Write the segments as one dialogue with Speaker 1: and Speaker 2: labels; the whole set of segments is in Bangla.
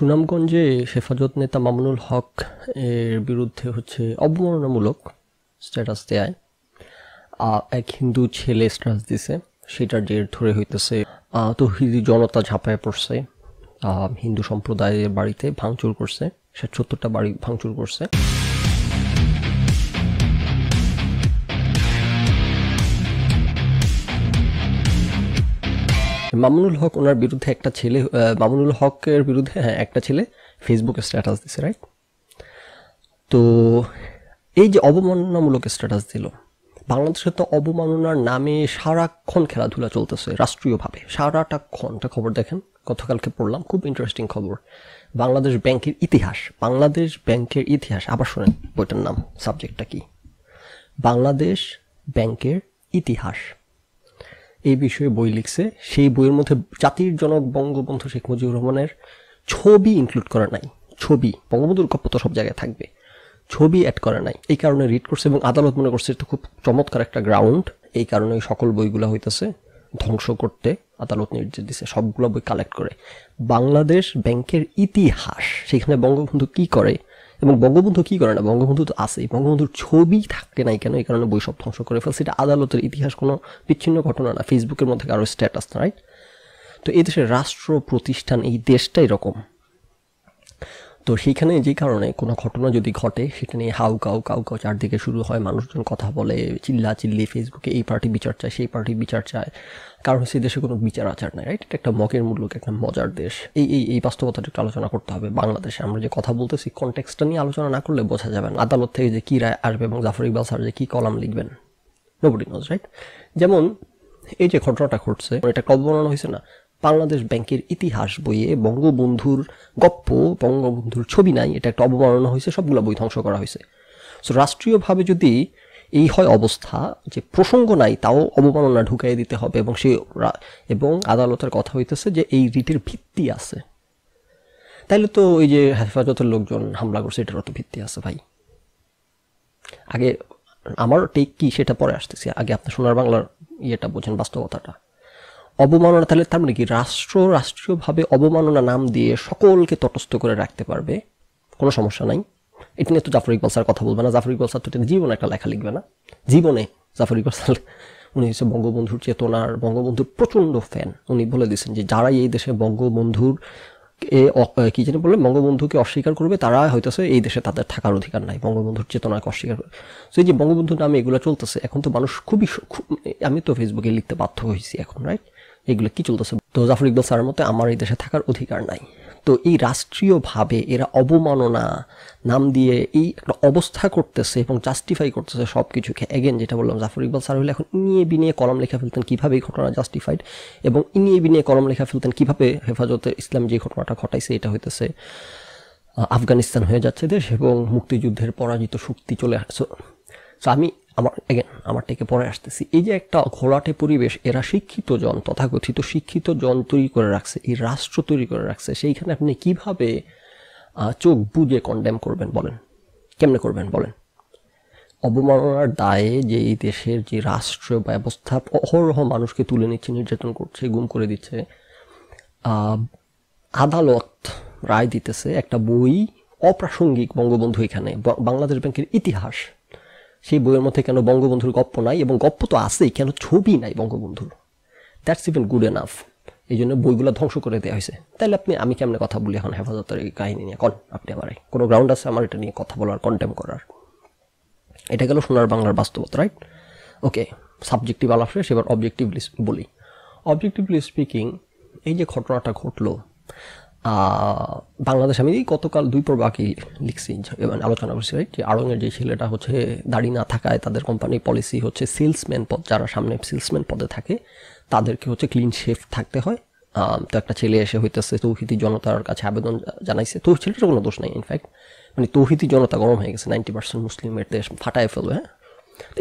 Speaker 1: সুনামগঞ্জে হেফাজত নেতা মামুনুল হক এর বিরুদ্ধে হচ্ছে অবমাননামূলক স্ট্যাটাস দেয় এক হিন্দু ছেলে স্ট্যাটাস দিছে সেটার জের ধরে হইতেছে তহিদি জনতা ঝাঁপায় পড়ছে হিন্দু সম্প্রদায়ের বাড়িতে ভাঙচুর করছে সে বাড়ি ভাঙচুর করছে মামুনুল হক ওনার বিরুদ্ধে একটা ছেলে মামুনুল হকের বিরুদ্ধে হ্যাঁ একটা ছেলে ফেসবুকে স্ট্যাটাস দিছে রাইট তো এই যে অবমাননামূলক স্ট্যাটাস দিল বাংলাদেশে তো অবমাননার নামে সারাক্ষণ খেলাধুলা চলতেছে রাষ্ট্রীয়ভাবে সারাটা ক্ষণটা খবর দেখেন গতকালকে পড়লাম খুব ইন্টারেস্টিং খবর বাংলাদেশ ব্যাংকের ইতিহাস বাংলাদেশ ব্যাংকের ইতিহাস আবার শোনেন বইটার নাম সাবজেক্টটা কি বাংলাদেশ ব্যাংকের ইতিহাস এই বিষয়ে বই লিখছে সেই বইয়ের মধ্যে জাতির জনক বঙ্গবন্ধু শেখ মুজিবুর রহমানের ছবি ইনক্লুড করা নাই ছবি বঙ্গবন্ধুর গপ্প তো সব জায়গায় থাকবে ছবি অ্যাড করা নাই এই কারণে রিড করছে এবং আদালত মনে করছে এটা খুব চমৎকার একটা গ্রাউন্ড এই কারণে সকল বইগুলো হইতেছে ধ্বংস করতে আদালত নির্দেশ দিছে সবগুলো বই কালেক্ট করে বাংলাদেশ ব্যাংকের ইতিহাস সেখানে বঙ্গবন্ধু কি করে এবং বঙ্গবন্ধু কী করে না বঙ্গবন্ধু তো আছেই বঙ্গবন্ধুর ছবি থাকে নাই কেন এই কারণে সব ধ্বংস করে ফেলছে এটা আদালতের ইতিহাস কোনো বিচ্ছিন্ন ঘটনা না ফেসবুকের মধ্যে কারো স্ট্যাটাস রাইট তো এই দেশের রাষ্ট্র প্রতিষ্ঠান এই দেশটাই রকম তো সেইখানে যে কারণে কোনো ঘটনা যদি ঘটে সেটা নিয়ে হাউ কাউ কাউ কাউ চারদিকে শুরু হয় মানুষজন কথা বলে চিল্লা চিল্লি ফেসবুকে এই পার্টি বিচার চায় সেই পার্টি বিচার চায় কারণ হচ্ছে দেশে কোনো বিচার আচার নাই রাইট এটা একটা মকের মূল্যকে একটা মজার দেশ এই এই এই বাস্তবতাটা একটু আলোচনা করতে হবে বাংলাদেশে আমরা যে কথা বলতেছি কনটেক্সটা নিয়ে আলোচনা না করলে বোঝা যাবে না আদালত থেকে যে কী রায় আসবে এবং জাফর ইকবাল স্যার যে কী কলাম লিখবেন নোবডি নোজ রাইট যেমন এই যে ঘটনাটা ঘটছে এটা কল্পনা হয়েছে না বাংলাদেশ ব্যাংকের ইতিহাস বইয়ে বঙ্গবন্ধুর গপ্প বঙ্গবন্ধুর ছবি নাই এটা একটা অবমাননা হয়েছে সবগুলো বই ধ্বংস করা হয়েছে সো রাষ্ট্রীয়ভাবে যদি এই হয় অবস্থা যে প্রসঙ্গ নাই তাও অবমাননা ঢুকাই দিতে হবে এবং সে এবং আদালতের কথা হইতেছে যে এই রিটের ভিত্তি আছে তাইলে তো ওই যে হেফাজতের লোকজন হামলা করছে এটারও তো ভিত্তি আছে ভাই আগে আমার টেক কি সেটা পরে আসতেছি আগে আপনি সোনার বাংলার ইয়েটা বোঝেন বাস্তবতাটা অবমাননা তাহলে তার মানে কি রাষ্ট্র রাষ্ট্রীয়ভাবে অবমাননা নাম দিয়ে সকলকে তটস্থ করে রাখতে পারবে কোনো সমস্যা নাই এটা নিয়ে তো জাফর ইকবাল স্যার কথা বলবে না জাফর ইকবাল স্যার তো জীবনে একটা লেখা লিখবে না জীবনে জাফর ইকবাল স্যার উনি হচ্ছে বঙ্গবন্ধুর চেতনার বঙ্গবন্ধুর প্রচণ্ড ফ্যান উনি বলে দিয়েছেন যে যারাই এই দেশে বঙ্গবন্ধুর এ কী যেন বললেন বঙ্গবন্ধুকে অস্বীকার করবে তারা হয়তোছে এই দেশে তাদের থাকার অধিকার নাই বঙ্গবন্ধুর চেতনাকে অস্বীকার করবে সো এই যে বঙ্গবন্ধুর নামে এগুলো চলতেছে এখন তো মানুষ খুবই আমি তো ফেসবুকে লিখতে বাধ্য হয়েছি এখন রাইট এগুলো কি চলতেছে তো জাফর ইকবাল স্যারের মতে আমার এই দেশে থাকার অধিকার নাই তো এই রাষ্ট্রীয়ভাবে এরা অবমাননা নাম দিয়ে এই একটা অবস্থা করতেছে এবং জাস্টিফাই করতেছে সব কিছুকে এগেন যেটা বললাম জাফর ইকবাল স্যার হলে এখন ইনিয়ে বিনিয়ে কলম লেখা ফেলতেন কীভাবে এই ঘটনা জাস্টিফাইড এবং ইনিয়ে বিনিয়ে কলম লেখা ফেলতেন কীভাবে হেফাজতে ইসলাম যে ঘটনাটা ঘটাইছে এটা হইতেছে আফগানিস্তান হয়ে যাচ্ছে দেশ এবং মুক্তিযুদ্ধের পরাজিত শক্তি চলে আসছে তো আমি আমার এগেন আমার থেকে পরে আসতেছি এই যে একটা ঘোলাটে পরিবেশ এরা শিক্ষিত জন তথাকথিত শিক্ষিত জন তৈরি করে রাখছে এই রাষ্ট্র তৈরি করে রাখছে সেইখানে আপনি কিভাবে চোখ বুঝে কন্ডেম করবেন বলেন কেমনে করবেন বলেন অবমাননার দায়ে যে এই দেশের যে রাষ্ট্র ব্যবস্থা অহরহ মানুষকে তুলে নিচ্ছে নির্যাতন করছে গুম করে দিচ্ছে আদালত রায় দিতেছে একটা বই অপ্রাসঙ্গিক বঙ্গবন্ধু এখানে বাংলাদেশ ব্যাংকের ইতিহাস সেই বইয়ের মধ্যে কেন বঙ্গবন্ধুর গপ্প নাই এবং গপ্প তো আছেই কেন ছবি নাই বঙ্গবন্ধুর দ্যাটস ইভেন গুড এনাফ এই জন্য বইগুলো ধ্বংস করে দেওয়া হয়েছে তাহলে আপনি আমি কেমন কথা বলি এখন হেফাজতের এই কাহিনী নিয়ে কন আপনি আমার কোনো গ্রাউন্ড আছে আমার এটা নিয়ে কথা বলার কন্টেম করার এটা গেল সোনার বাংলার বাস্তবতা রাইট ওকে সাবজেক্টিভ আলাপ শেষ এবার অবজেক্টিভলি বলি অবজেক্টিভলি স্পিকিং এই যে ঘটনাটা ঘটলো বাংলাদেশ আমি গতকাল দুই পর্ব আগে লিখছি মানে আলোচনা করছি রাইট যে আড়ঙের যে ছেলেটা হচ্ছে দাড়ি না থাকায় তাদের কোম্পানির পলিসি হচ্ছে সেলসম্যান পদ যারা সামনে সেলসম্যান পদে থাকে তাদেরকে হচ্ছে ক্লিন শেফ থাকতে হয় তো একটা ছেলে এসে হইতেছে তৌহিতি জনতার কাছে আবেদন জানাইছে তো ছেলেটার কোনো দোষ নাই ইনফ্যাক্ট মানে তৌহিতি জনতা গরম হয়ে গেছে নাইনটি পার্সেন্ট মুসলিমের দেশ ফাটায় ফেলবে হ্যাঁ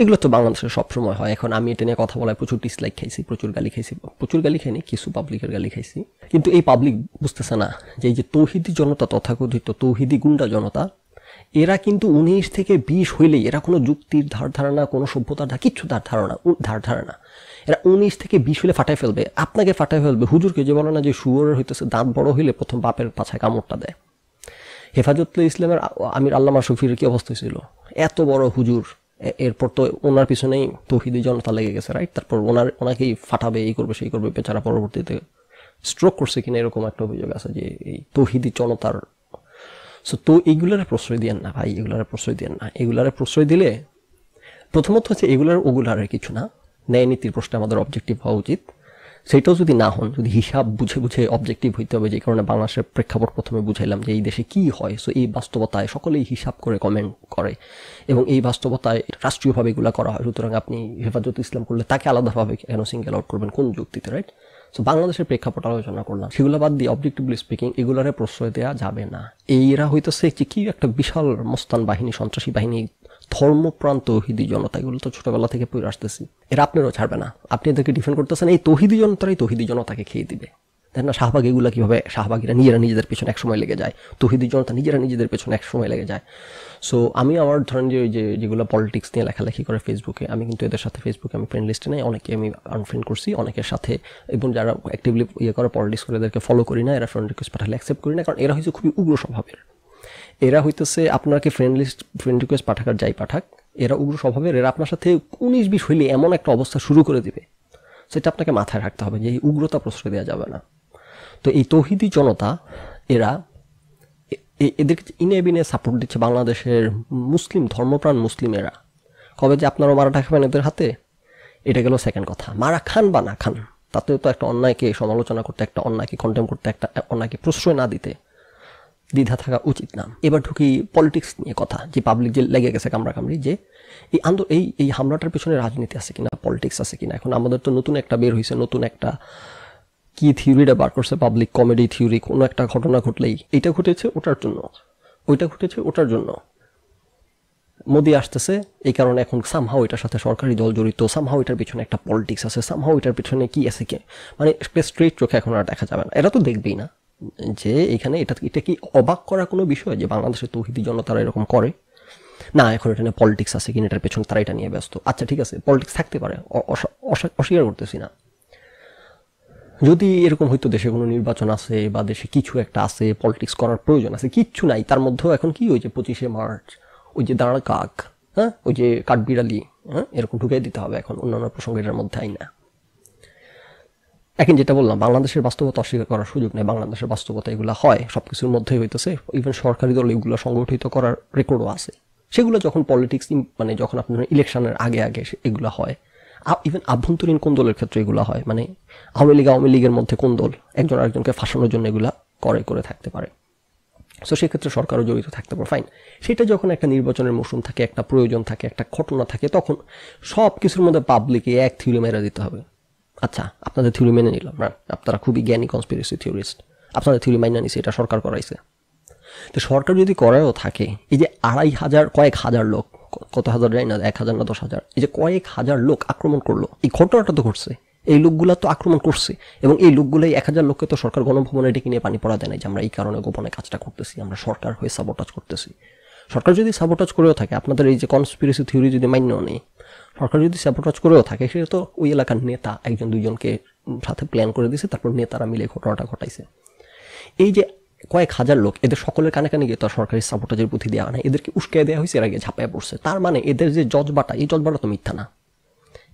Speaker 1: এগুলো তো বাংলাদেশে সবসময় হয় এখন আমি এটা নিয়ে কথা বলায় প্রচুর ডিসলাইক খাইছি প্রচুর গালি খাইছি প্রচুর গালি খাইনি কিছু পাবলিকের গালি খাইছি কিন্তু এই পাবলিক বুঝতেছে না যে এই যে তৌহিদি জনতা তথাকথিত তৌহিদি গুন্ডা জনতা এরা কিন্তু উনিশ থেকে বিশ হইলেই এরা কোনো যুক্তির ধার ধারণা কোনো সভ্যতার ধার কিচ্ছু ধার ধারণা ধার ধারণা এরা উনিশ থেকে বিশ হলে ফাটাই ফেলবে আপনাকে ফাটাই ফেলবে হুজুরকে যে বলো না যে শুয়োরের হইতেছে দাঁত বড় হইলে প্রথম বাপের পাছায় কামড়টা দেয় হেফাজতুল ইসলামের আমির আল্লামা শফির কী অবস্থা ছিল এত বড় হুজুর এরপর তো ওনার পিছনেই তৌহিদি জনতা লেগে গেছে রাইট তারপর ওনার ওনাকেই ফাটাবে এই করবে সেই করবে বেচারা পরবর্তীতে স্ট্রোক করছে কিনা এরকম একটা অভিযোগ আছে যে এই তৌহিদি জনতার সো তো এইগুলার প্রশ্রয় দিয়ে না ভাই এগুলার প্রশ্রয় দিয়ে না এগুলার প্রশ্রয় দিলে প্রথমত হচ্ছে এগুলার ওগুলার কিছু না ন্যায় নীতির প্রশ্নে আমাদের অবজেক্টিভ হওয়া উচিত সেটাও যদি না হন যদি হিসাব বুঝে বুঝে অবজেক্টিভ হইতে হবে যে কারণে বাংলাদেশের প্রেক্ষাপট প্রথমে বুঝাইলাম যে এই দেশে কি হয় সো এই বাস্তবতায় সকলেই হিসাব করে কমেন্ট করে এবং এই বাস্তবতায় রাষ্ট্রীয়ভাবে এগুলো করা হয় সুতরাং আপনি হেফাজত ইসলাম করলে তাকে আলাদাভাবে কেন সিঙ্গেল আউট করবেন কোন যুক্তিতে রাইট সো বাংলাদেশের প্রেক্ষাপট আলোচনা করলাম সেগুলো বাদ দিয়ে অবজেক্টিভলি স্পিকিং এগুলোরে প্রশ্রয় দেওয়া যাবে না এইরা হইতেছে যে কি একটা বিশাল মস্তান বাহিনী সন্ত্রাসী বাহিনী ধর্মপ্রাণ তৌহিদি জনতা এগুলো তো ছোটোবেলা থেকে পড়ে আসতেছি এরা আপনারও ছাড়বে না আপনি এদেরকে ডিফেন্ড করতেছেন এই তহিদি জনতারাই তহিদি জনতাকে খেয়ে দিবে দেন না শাহবাগ এগুলো কীভাবে শাহবাগিরা নিজেরা নিজেদের পেছনে একসময় লেগে যায় তহিদির জনতা নিজেরা নিজেদের পেছনে একসময় লেগে যায় সো আমি আমার ধরেন যে যে যেগুলো পলিটিক্স নিয়ে লেখালেখি করে ফেসবুকে আমি কিন্তু এদের সাথে ফেসবুকে আমি ফ্রেন্ড লিস্টে নেই অনেকে আমি আনফ্রেন্ড করছি অনেকের সাথে এবং যারা অ্যাক্টিভলি ইয়ে করে পলিটিক্স করে এদেরকে ফলো করি না এরা ফ্রেন্ড রিকোয়েস্ট পাঠালে অ্যাকসেপ্ট করি না কারণ এরা হয়েছে খুবই উগ্র স্বভাবের এরা হইতেছে আপনাকে ফ্রেন্ড লিস্ট ফ্রেন্ড রিকোয়েস্ট পাঠাকার যাই পাঠাক এরা উগ্র স্বভাবের এরা আপনার সাথে উনিশ বিশ হইলে এমন একটা অবস্থা শুরু করে দিবে সেটা আপনাকে মাথায় রাখতে হবে যে এই উগ্রতা প্রশ্রয় দেওয়া যাবে না তো এই তৌহিদি জনতা এরা এদেরকে ইনে বিনে সাপোর্ট দিচ্ছে বাংলাদেশের মুসলিম ধর্মপ্রাণ মুসলিমেরা কবে যে আপনারা মারাটা খাবেন এদের হাতে এটা গেল সেকেন্ড কথা মারা খান বা না খান তাতেও তো একটা অন্যায়কে সমালোচনা করতে একটা অন্যায়কে কন্টেম করতে একটা অন্যায়কে প্রশ্রয় না দিতে দ্বিধা থাকা উচিত না এবার ঢুকি পলিটিক্স নিয়ে কথা যে পাবলিক যে লেগে গেছে কামড়াকামড়ি যে এই আন্দোলন এই এই হামলাটার পিছনে রাজনীতি আছে কিনা পলিটিক্স আছে কিনা এখন আমাদের তো নতুন একটা বের হয়েছে নতুন একটা কি থিওরিটা বার করছে পাবলিক কমেডি থিওরি কোনো একটা ঘটনা ঘটলেই এটা ঘটেছে ওটার জন্য ওইটা ঘটেছে ওটার জন্য মোদি আসতেছে এই কারণে এখন সামহাও এটার সাথে সরকারি দল জড়িত সামহাও এটার পিছনে একটা পলিটিক্স আছে সামহাও এটার পিছনে কি আছে কে মানে স্ট্রেট চোখে এখন আর দেখা যাবে না এরা তো দেখবেই না যে এখানে এটা এটা কি অবাক করা কোনো বিষয় যে বাংলাদেশের তৌহিদি জনতারা এরকম করে না এখন এটা নিয়ে পলিটিক্স আছে কিনা এটার পেছনে তারা এটা নিয়ে ব্যস্ত আচ্ছা ঠিক আছে পলিটিক্স থাকতে পারে অস্বীকার করতেছি না যদি এরকম হয়তো দেশে কোনো নির্বাচন আছে বা দেশে কিছু একটা আছে পলিটিক্স করার প্রয়োজন আছে কিচ্ছু নাই তার মধ্যেও এখন কি ওই যে পঁচিশে মার্চ ওই যে দাঁড়া কাক হ্যাঁ ওই যে কাঠবিড়ালি হ্যাঁ এরকম ঢুকিয়ে দিতে হবে এখন অন্যান্য প্রসঙ্গের মধ্যে আই না এখন যেটা বললাম বাংলাদেশের বাস্তবতা অস্বীকার করার সুযোগ নেই বাংলাদেশের বাস্তবতা এগুলো হয় সব কিছুর মধ্যেই হইতেছে ইভেন সরকারি দল এগুলো সংগঠিত করার রেকর্ডও আছে সেগুলো যখন পলিটিক্স মানে যখন আপনার ইলেকশনের আগে আগে এগুলো হয় ইভেন আভ্যন্তরীণ কোন দলের ক্ষেত্রে এগুলো হয় মানে আওয়ামী লীগ আওয়ামী লীগের মধ্যে কোন দল একজন আরেকজনকে ফাঁসানোর জন্য এগুলা করে করে থাকতে পারে সো সেক্ষেত্রে সরকারও জড়িত থাকতে পারে ফাইন সেটা যখন একটা নির্বাচনের মৌসুম থাকে একটা প্রয়োজন থাকে একটা ঘটনা থাকে তখন সব কিছুর মধ্যে পাবলিকে এক থিওরি মেরা দিতে হবে আচ্ছা আপনাদের থিওরি মেনে নিলাম না আপনারা খুবই জ্ঞানী কনস্পিরেসি থিওরিস্ট আপনাদের থিওরি মাইনা নিছে এটা সরকার করাইছে তো সরকার যদি করারও থাকে এই যে আড়াই হাজার কয়েক হাজার লোক কত হাজার যায় না এক হাজার না দশ হাজার এই যে কয়েক হাজার লোক আক্রমণ করলো এই ঘটনাটা তো ঘটছে এই লোকগুলা তো আক্রমণ করছে এবং এই লোকগুলাই এক হাজার লোককে তো সরকার গণভবনে ডেকে নিয়ে পানি পড়া দেয় না যে আমরা এই কারণে গোপনে কাজটা করতেছি আমরা সরকার হয়ে সাবোটাজ করতেছি সরকার যদি সাবোটাজ করেও থাকে আপনাদের এই যে কনস্পিরেসি থিওরি যদি মান্য নেই সরকার যদি সাবোটাজ করেও থাকে সে তো ওই এলাকার নেতা একজন দুজনকে সাথে প্ল্যান করে দিছে তারপর নেতারা মিলে ঘটনাটা ঘটাইছে এই যে কয়েক হাজার লোক এদের সকলের কানে কানে গিয়ে তার সরকারি সাপোর্টাজের বুদ্ধি দেওয়া না এদেরকে উস্কে দেওয়া হয়েছে এর আগে ঝাঁপায় পড়ছে তার মানে এদের যে জজবাটা এই জজবাটা তো মিথ্যা না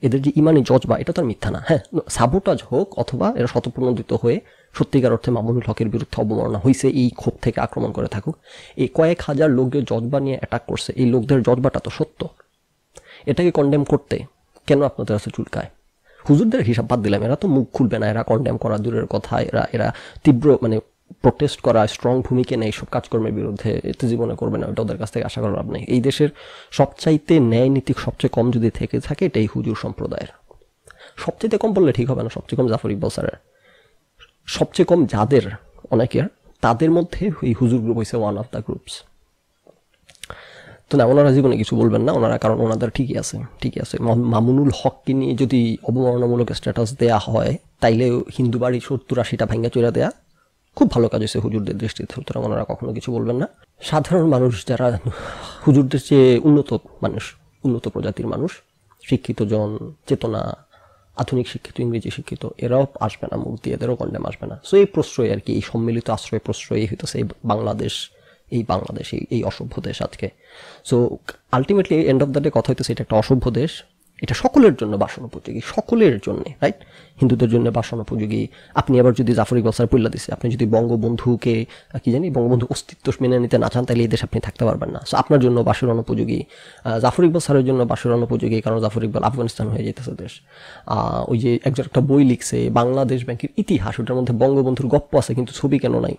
Speaker 1: এদের যে ইমানি জজবা এটা তো আর মিথ্যা না হ্যাঁ সাবোটাজ হোক অথবা এরা শতপ্রণোদিত হয়ে সত্যিকার অর্থে মামুনুল হকের বিরুদ্ধে অবমাননা হয়েছে এই ক্ষোভ থেকে আক্রমণ করে থাকুক এই কয়েক হাজার লোকদের জজবা নিয়ে অ্যাটাক করছে এই লোকদের জজবাটা তো সত্য এটাকে কন্ডেম করতে কেন আপনাদের আছে চুলকায় হুজুরদের হিসাব বাদ দিলাম এরা তো মুখ খুলবে না এরা কন্ডেম করা দূরের কথা এরা এরা তীব্র মানে প্রোটেস্ট করা স্ট্রং ভূমিকা নেয় সব কাজকর্মের বিরুদ্ধে এতে জীবনে করবে না ওটা ওদের কাছ থেকে আশা করার লাভ নেই এই দেশের সবচাইতে ন্যায় নীতি সবচেয়ে কম যদি থেকে থাকে এটা এই হুজুর সম্প্রদায়ের সবচেয়ে কম বললে ঠিক হবে না সবচেয়ে কম জাফর ইকবাল স্যারের সবচেয়ে কম যাদের অনেকের তাদের মধ্যে এই হুজুর গ্রুপ হয়েছে ওয়ান অফ দ্য গ্রুপস তো না ওনারা জীবনে কিছু বলবেন না ওনারা কারণ ওনাদের ঠিকই আছে ঠিকই আছে মামুনুল হককে নিয়ে যদি অবমাননামূলক স্ট্যাটাস দেয়া হয় তাইলে হিন্দু বাড়ি সত্তর আশিটা ভেঙে চলে দেয়া খুব ভালো কাজ হয়েছে হুজুরদের দৃষ্টিতে সুতরাং ওনারা কখনো কিছু বলবেন না সাধারণ মানুষ যারা হুজুরদের চেয়ে উন্নত মানুষ উন্নত প্রজাতির মানুষ শিক্ষিত জন চেতনা আধুনিক শিক্ষিত ইংরেজি শিক্ষিত এরাও আসবে না মুক্তি এদেরও কন্ডেম আসবে না সো এই প্রশ্রয় আর কি এই সম্মিলিত আশ্রয় প্রশ্রয় এই হইতেছে এই বাংলাদেশ এই বাংলাদেশ এই এই অসভ্য দেশ আজকে so ultimately end of the day কথা হইতেছে এটা একটা অসভ্য দেশ এটা সকলের জন্য বাসন উপযোগী সকলের জন্য রাইট হিন্দুদের জন্য বাসন উপযোগী আপনি আবার যদি জাফর ইকবাল স্যার পইলা দিছে আপনি যদি বঙ্গবন্ধুকে কি জানি বঙ্গবন্ধু অস্তিত্ব মেনে নিতে না চান তাহলে এই দেশ আপনি থাকতে পারবেন না সো আপনার জন্য বাসর অনুপযোগী জাফর ইকবাল স্যারের জন্য বাসর অনুপযোগী কারণ জাফর ইকবাল আফগানিস্তান হয়ে যেতেছে দেশ ওই যে একজন একটা বই লিখছে বাংলাদেশ ব্যাংকের ইতিহাস ওটার মধ্যে বঙ্গবন্ধুর গপ্প আছে কিন্তু ছবি কেন নাই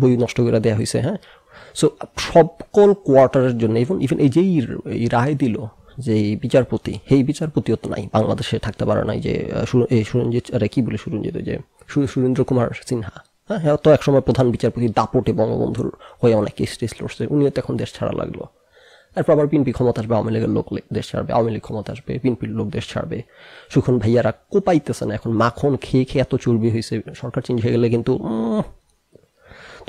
Speaker 1: বই নষ্ট করে দেওয়া হয়েছে হ্যাঁ সো সকল কোয়ার্টারের জন্য ইভেন ইভেন এই যেই রায় দিল যে বিচারপতি এই বিচারপতিও তো নাই বাংলাদেশে থাকতে পারে নাই যে সুরঞ্জিত আরে কি বলে সুরঞ্জিত যে সুরেন্দ্র কুমার সিনহা হ্যাঁ হ্যাঁ তো একসময় প্রধান বিচারপতি দাপটে বঙ্গবন্ধুর হয়ে অনেক কেস টেস লড়ছে উনিও তো এখন দেশ ছাড়া লাগলো তারপর আবার পিনপি ক্ষমতা আসবে আওয়ামী লীগের লোক দেশ ছাড়বে আওয়ামী লীগ ক্ষমতা আসবে পিনপির লোক দেশ ছাড়বে সুখন ভাইয়ারা কোপাইতেছে না এখন মাখন খেয়ে খেয়ে এত চর্বি হয়েছে সরকার চেঞ্জ হয়ে গেলে কিন্তু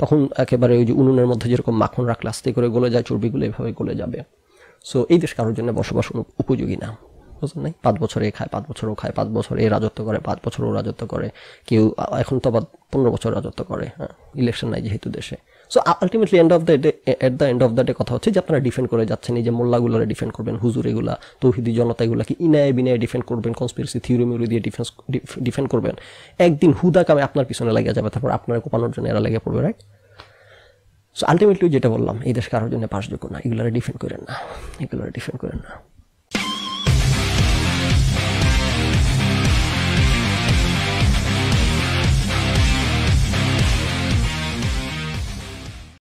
Speaker 1: তখন একেবারে ওই যে উনুনের মধ্যে যেরকম মাখন রাখলে আস্তে করে গলে যায় চর্বিগুলো এভাবে গলে যাবে সো এই দেশ কারোর জন্য বসবাস উপযোগী না বুঝলেন নাই পাঁচ বছর এ খায় পাঁচ বছর ও খায় পাঁচ বছর এ রাজত্ব করে পাঁচ বছর ও রাজত্ব করে কেউ এখন তো আবার পনেরো বছর রাজত্ব করে হ্যাঁ ইলেকশন নাই যেহেতু দেশে so ultimately end of the day at the end of the day কথা হচ্ছে যে আপনারা ডিফেন্ড করে যাচ্ছেন এই যে মোল্লাগুলো ডিফেন্ড করবেন হুজুর এগুলা তৌহিদি জনতা কি ইনায় বিনায় ডিফেন্ড করবেন কনস্পিরেসি থিওরি মিউরি দিয়ে ডিফেন্স ডিফেন্ড করবেন একদিন হুদা কামে আপনার পিছনে লাগিয়ে যাবে তারপর আপনার কোপানোর জন্য এরা লেগে পড়বে রাইট সো আলটিমেটলি যেটা বললাম এই দেশ কারোর জন্য পাশযোগ্য না এগুলো ডিফেন্ড করেন না এগুলো ডিফেন্ড করেন না